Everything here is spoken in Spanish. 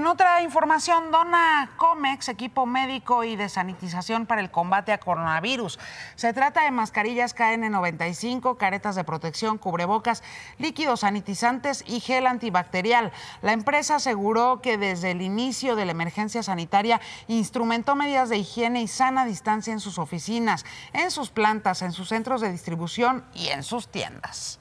En otra información, dona Comex, equipo médico y de sanitización para el combate a coronavirus. Se trata de mascarillas KN95, caretas de protección, cubrebocas, líquidos sanitizantes y gel antibacterial. La empresa aseguró que desde el inicio de la emergencia sanitaria instrumentó medidas de higiene y sana distancia en sus oficinas, en sus plantas, en sus centros de distribución y en sus tiendas.